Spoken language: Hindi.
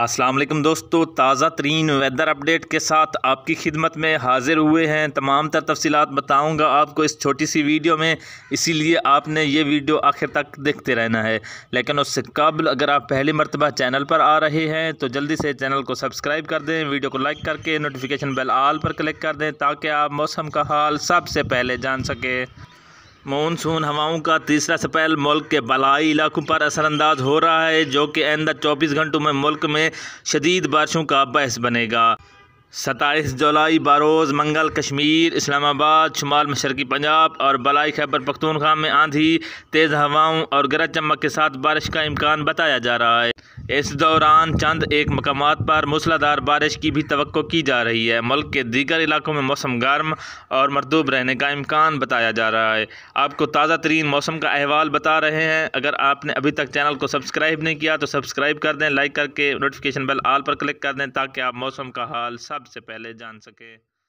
अस्सलाम वालेकुम दोस्तों ताज़ा तरीन वेदर अपडेट के साथ आपकी खिदमत में हाज़िर हुए हैं तमाम तर तफसीत बताऊँगा आपको इस छोटी सी वीडियो में इसीलिए आपने ये वीडियो आखिर तक देखते रहना है लेकिन उससे कबल अगर आप पहली मरतबा चैनल पर आ रहे हैं तो जल्दी से चैनल को सब्सक्राइब कर दें वीडियो को लाइक करके नोटिफिकेशन बेल आल पर क्लिक कर दें ताकि आप मौसम का हाल सबसे पहले जान सकें मानसून हवाओं का तीसरा सपैल मुल्क के बलाई इलाकों पर असरअंदाज हो रहा है जो कि आइंदा चौबीस घंटों में मुल्क में शदीद बारिशों का बहस बनेगा सत्ताईस जुलाई बारोज़ मंगल कश्मीर इस्लामाबाद शुमाल मशरकी पंजाब और बलाई खैबर पखतूनखा में आंधी तेज़ हवाओं और गरज चमक के साथ बारिश का इम्कान बताया जा रहा है इस दौरान चंद एक मकाम पर मूसलाधार बारिश की भी तो की जा रही है मुल्क के दीगर इलाकों में मौसम गर्म और मरदूब रहने का इम्कान बताया जा रहा है आपको ताज़ा तरीन मौसम का अहवाल बता रहे हैं अगर आपने अभी तक चैनल को सब्सक्राइब नहीं किया तो सब्सक्राइब कर दें लाइक करके नोटिफिकेशन बेल आल पर क्लिक कर दें ताकि आप मौसम का हाल सबसे पहले जान सकें